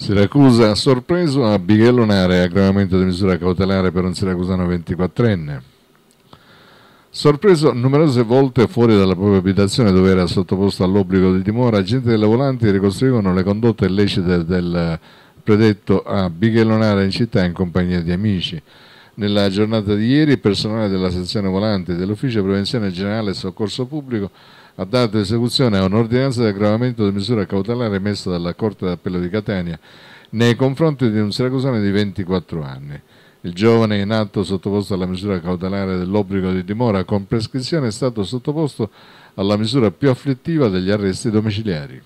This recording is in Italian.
Siracusa ha sorpreso a Bighellonare aggravamento di misura cautelare per un siracusano 24enne. Sorpreso numerose volte fuori dalla propria abitazione dove era sottoposto all'obbligo di dimora, agenti della volanti ricostruivano le condotte illecite del predetto a Bighellonare in città in compagnia di amici. Nella giornata di ieri il personale della sezione volante dell'Ufficio Prevenzione Generale e Soccorso Pubblico ha dato esecuzione a un'ordinanza di aggravamento di misura cautelare emessa dalla Corte d'Appello di Catania nei confronti di un siracusano di 24 anni. Il giovane in atto sottoposto alla misura cautelare dell'obbligo di dimora con prescrizione è stato sottoposto alla misura più afflittiva degli arresti domiciliari.